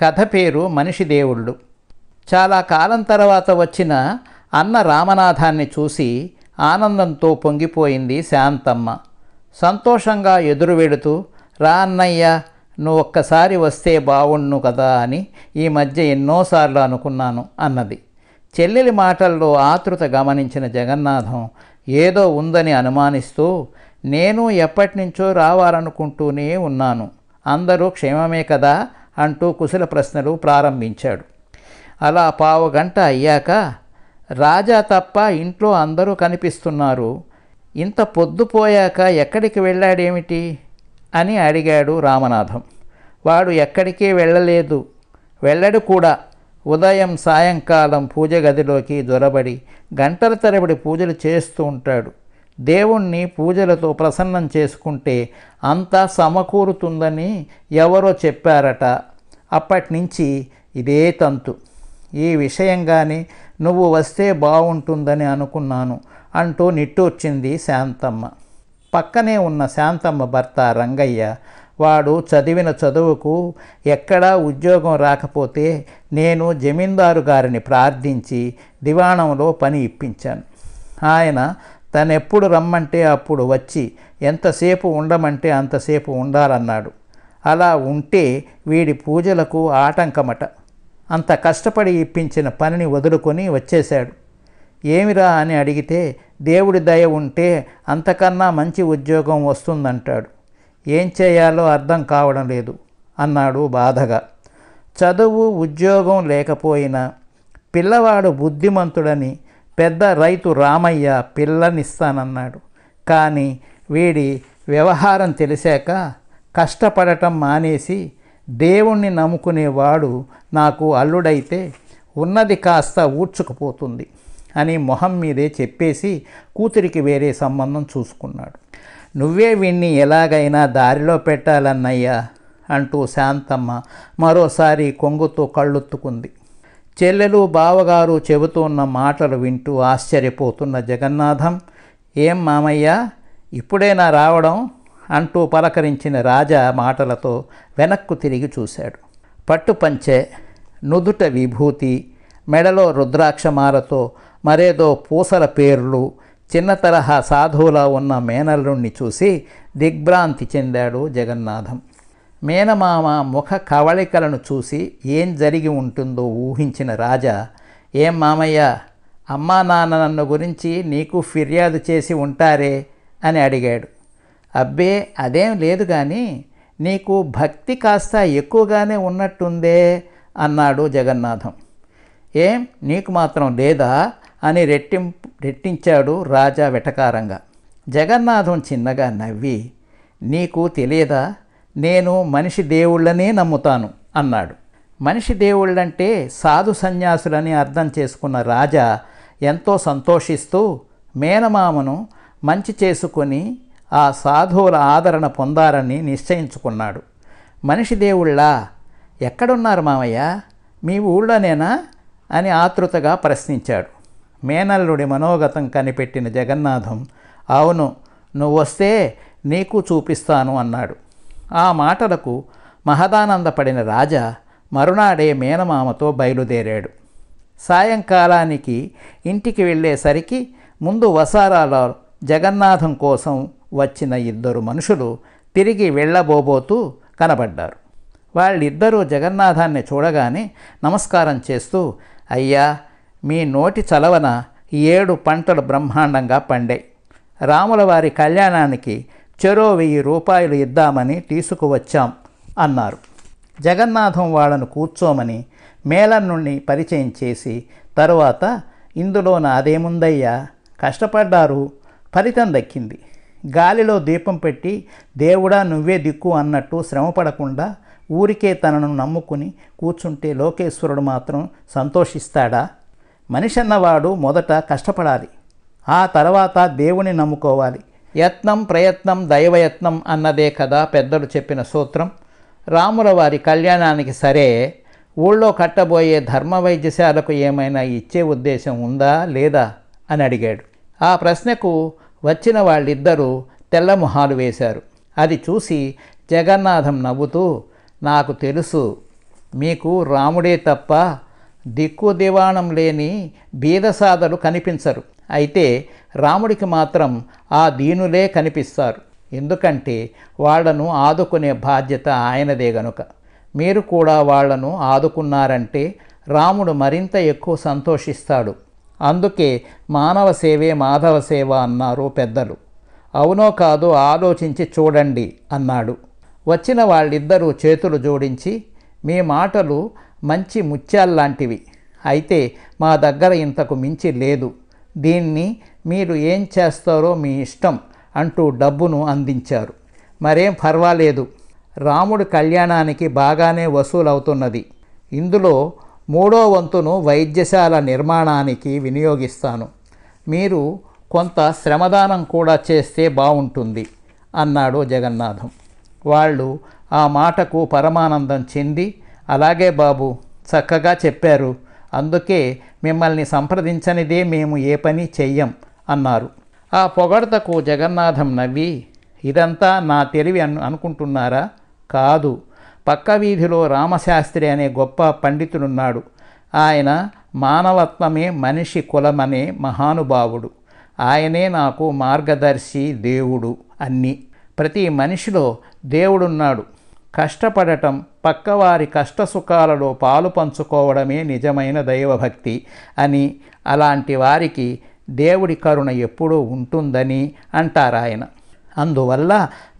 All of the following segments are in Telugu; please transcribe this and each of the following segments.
కథ పేరు మనిషి దేవుళ్ళు చాలా కాలం తర్వాత వచ్చిన అన్న రామనాథాన్ని చూసి ఆనందంతో పొంగిపోయింది శాంతమ్మ సంతోషంగా ఎదురు వెడుతూ రా అన్నయ్య నువ్వు ఒక్కసారి వస్తే బావుణ్ణు కదా అని ఈ మధ్య ఎన్నోసార్లు అనుకున్నాను అన్నది చెల్లెలి మాటల్లో ఆతృత గమనించిన జగన్నాథం ఏదో ఉందని అనుమానిస్తూ నేను ఎప్పటినుంచో రావాలనుకుంటూనే ఉన్నాను అందరూ క్షేమమే కదా అంటూ కుశల ప్రశ్నలు ప్రారంభించాడు అలా పావుగంట అయ్యాక రాజా తప్ప ఇంట్లో అందరూ కనిపిస్తున్నారు ఇంత పొద్దుపోయాక ఎక్కడికి వెళ్ళాడేమిటి అని అడిగాడు రామనాథం వాడు ఎక్కడికి వెళ్ళలేదు వెళ్ళడు కూడా ఉదయం సాయంకాలం పూజ గదిలోకి దొరబడి గంటల తరబడి పూజలు చేస్తూ ఉంటాడు దేవుణ్ణి పూజలతో ప్రసన్నం చేసుకుంటే అంతా సమకూరుతుందని ఎవరో చెప్పారట అప్పటి నుంచి ఇదే తంతు ఈ విషయంగానే నువ్వు వస్తే బాగుంటుందని అనుకున్నాను అంటూ నిట్టూర్చింది శాంతమ్మ పక్కనే ఉన్న శాంతమ్మ భర్త రంగయ్య వాడు చదివిన చదువుకు ఎక్కడా ఉద్యోగం రాకపోతే నేను జమీందారు గారిని ప్రార్థించి దివాణంలో పని ఇప్పించాను ఆయన తను ఎప్పుడు రమ్మంటే అప్పుడు వచ్చి ఎంతసేపు ఉండమంటే అంతసేపు ఉండాలన్నాడు అలా ఉంటే వీడి పూజలకు ఆటంకమట అంత కష్టపడి ఇప్పించిన పనిని వదులుకొని వచ్చేశాడు ఏమిరా అని అడిగితే దేవుడి దయ ఉంటే అంతకన్నా మంచి ఉద్యోగం వస్తుందంటాడు ఏం చేయాలో అర్థం కావడం లేదు అన్నాడు బాధగా చదువు ఉద్యోగం లేకపోయినా పిల్లవాడు బుద్ధిమంతుడని పెద్ద రైతు రామయ్య పిల్లనిస్తానన్నాడు కానీ వీడి వ్యవహారం తెలిసాక కష్టపడటం మానేసి దేవుణ్ణి నమ్ముకునేవాడు నాకు అల్లుడైతే ఉన్నది కాస్త ఊడ్చుకుపోతుంది అని మొహం మీదే చెప్పేసి కూతురికి వేరే సంబంధం చూసుకున్నాడు నువ్వే వీణ్ణి ఎలాగైనా దారిలో పెట్టాలన్నయ్యా అంటూ శాంతమ్మ మరోసారి కొంగుతో కళ్ళొత్తుకుంది చెల్లెలు బావగారు చెబుతున్న మాటలు వింటూ ఆశ్చర్యపోతున్న జగన్నాథం ఏం మామయ్య ఇప్పుడేనా రావడం అంటూ పలకరించిన రాజా మాటలతో వెనక్కు తిరిగి చూశాడు పట్టుపంచె నుదుట విభూతి మెడలో రుద్రాక్షమాలతో మరేదో పూసల పేర్లు చిన్న తరహా సాధువులా ఉన్న మేనల్లుణ్ణి చూసి దిగ్భ్రాంతి చెందాడు జగన్నాథం మేనమామ ముఖ కవళికలను చూసి ఏం జరిగి ఉంటుందో ఊహించిన రాజా ఏం మామయ్య అమ్మా నాన్న నన్ను గురించి నీకు ఫిర్యాదు చేసి ఉంటారే అని అడిగాడు అబ్బే అదేం లేదు కానీ నీకు భక్తి కాస్త ఎక్కువగానే ఉన్నట్టుందే అన్నాడు జగన్నాథం ఏం నీకు మాత్రం లేదా అని రెట్టిం రెట్టించాడు రాజా వెటకారంగా జగన్నాథం చిన్నగా నవ్వి నీకు తెలియదా నేను మనిషి దేవుళ్ళనే నమ్ముతాను అన్నాడు మనిషి దేవుళ్ళంటే సాధు సన్యాసులని అర్థం చేసుకున్న రాజా ఎంతో సంతోషిస్తూ మేనమామను మంచి చేసుకుని ఆ సాధువుల ఆదరణ పొందారని నిశ్చయించుకున్నాడు మనిషి దేవుళ్ళా ఎక్కడున్నారు మామయ్య మీ ఊళ్ళోనేనా అని ఆతృతగా ప్రశ్నించాడు మేనల్లుడి మనోగతం కనిపెట్టిన జగన్నాథం అవును నువ్వొస్తే నీకు చూపిస్తాను అన్నాడు ఆ మాటలకు మహదానందపడిన రాజా మరునాడే మేనమామతో బయలుదేరాడు సాయంకాలానికి ఇంటికి వెళ్ళేసరికి ముందు వసారాలో జగన్నాథం కోసం వచ్చిన ఇద్దరు మనుషులు తిరిగి వెళ్ళబోబోతూ కనబడ్డారు వాళ్ళిద్దరూ జగన్నాథాన్ని చూడగానే నమస్కారం చేస్తూ అయ్యా మీ నోటి చలవన ఏడు పంటలు బ్రహ్మాండంగా పండే రాముల వారి కళ్యాణానికి చెరో వెయ్యి రూపాయలు ఇద్దామని తీసుకువచ్చాం అన్నారు జగన్నాథం వాళ్ళను కూర్చోమని మేళం నుండి పరిచయం చేసి తరువాత ఇందులో నాదేముందయ్యా కష్టపడ్డారు ఫలితం దక్కింది గాలిలో దీపం పెట్టి దేవుడా నువ్వే దిక్కు అన్నట్టు శ్రమపడకుండా ఊరికే తనను నమ్ముకుని కూర్చుంటే లోకేశ్వరుడు మాత్రం సంతోషిస్తాడా మనిషన్నవాడు మొదట కష్టపడాలి ఆ తర్వాత దేవుని నమ్ముకోవాలి యత్నం ప్రయత్నం దైవయత్నం అన్నదే కదా పెద్దలు చెప్పిన సూత్రం రాముల వారి కళ్యాణానికి సరే ఊళ్ళో కట్టబోయే ధర్మ వైద్యశాలకు ఏమైనా ఇచ్చే ఉద్దేశం ఉందా లేదా అని అడిగాడు ఆ ప్రశ్నకు వచ్చిన వాళ్ళిద్దరూ తెల్లమొహాలు వేశారు అది చూసి జగన్నాథం నవ్వుతూ నాకు తెలుసు మీకు రాముడే తప్ప దిక్కు దివాణం లేని బీదసాదలు కనిపించరు అయితే రాముడికి మాత్రం ఆ దీనులే కనిపిస్తారు ఎందుకంటే వాళ్లను ఆదుకునే బాధ్యత ఆయనదే గనుక మీరు కూడా వాళ్లను ఆదుకున్నారంటే రాముడు మరింత ఎక్కువ సంతోషిస్తాడు అందుకే మానవ సేవే మాధవ సేవ అన్నారు పెద్దలు అవునో కాదో ఆలోచించి చూడండి అన్నాడు వచ్చిన వాళ్ళిద్దరూ చేతులు జోడించి మీ మాటలు మంచి ముత్యాల్లాంటివి అయితే మా దగ్గర ఇంతకు మించి లేదు దీన్ని మీరు ఏం చేస్తారో మీ ఇష్టం అంటూ డబ్బును అందించారు మరేం పర్వాలేదు రాముడి కళ్యాణానికి బాగానే వసూలవుతున్నది ఇందులో మూడో వంతును వైద్యశాల నిర్మాణానికి వినియోగిస్తాను మీరు కొంత శ్రమదానం కూడా చేస్తే బాగుంటుంది అన్నాడు జగన్నాథం వాళ్ళు ఆ మాటకు పరమానందం చెంది అలాగే బాబు చక్కగా చెప్పారు అందుకే మిమ్మల్ని సంప్రదించనిదే మేము ఏ పని చెయ్యం అన్నారు ఆ పొగడతకు జగన్నాథం నవ్వి ఇదంతా నా తెలివి అను అనుకుంటున్నారా కాదు పక్క వీధిలో రామశాస్త్రి అనే గొప్ప పండితుడున్నాడు ఆయన మానవత్వమే మనిషి కులమనే మహానుభావుడు ఆయనే నాకు మార్గదర్శి దేవుడు అన్ని ప్రతి మనిషిలో దేవుడున్నాడు కష్టపడటం పక్కవారి కష్టసుఖాలలో పాలు పంచుకోవడమే నిజమైన దైవభక్తి అని అలాంటి వారికి దేవుడి కరుణ ఎప్పుడూ ఉంటుందని అంటారు ఆయన అందువల్ల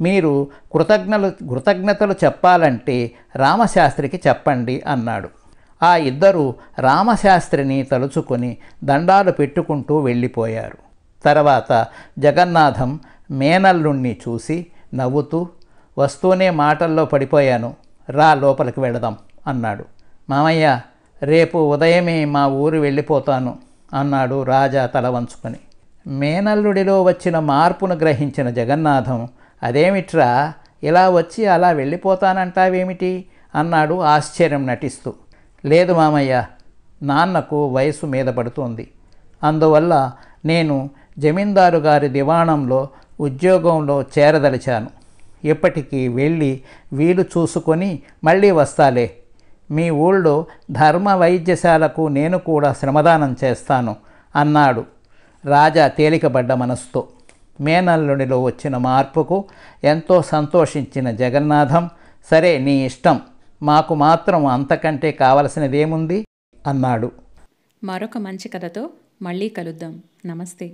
మీరు కృతజ్ఞలు కృతజ్ఞతలు చెప్పాలంటే రామశాస్త్రికి చెప్పండి అన్నాడు ఆ ఇద్దరు రామశాస్త్రిని తలుచుకొని దండాలు పెట్టుకుంటూ వెళ్ళిపోయారు తర్వాత జగన్నాథం మేనల్లుణ్ణి చూసి నవ్వుతూ వస్తూనే మాటల్లో పడిపోయాను రా లోపలికి వెళదాం అన్నాడు మామయ్య రేపు ఉదయమే మా ఊరు వెళ్ళిపోతాను అన్నాడు రాజా తల వంచుకొని మేనల్లుడిలో వచ్చిన మార్పును గ్రహించిన జగన్నాథం అదేమిట్రా ఇలా వచ్చి అలా వెళ్ళిపోతానంటావేమిటి అన్నాడు ఆశ్చర్యం నటిస్తూ లేదు మామయ్య నాన్నకు వయసు మీద పడుతోంది అందువల్ల నేను జమీందారు గారి దివాణంలో ఉద్యోగంలో చేరదలిచాను ఇప్పటికీ వెళ్ళి వీలు చూసుకొని మళ్ళీ వస్తాలే మీ ఊళ్ళో ధర్మ వైద్యశాలకు నేను కూడా శ్రమదానం చేస్తాను అన్నాడు రాజా తేలికబడ్డ మనస్సుతో మేనల్లుడిలో వచ్చిన మార్పుకు ఎంతో సంతోషించిన జగన్నాథం సరే నీ ఇష్టం మాకు మాత్రం అంతకంటే కావలసినదేముంది అన్నాడు మరొక మంచి కథతో మళ్ళీ కలుద్దాం నమస్తే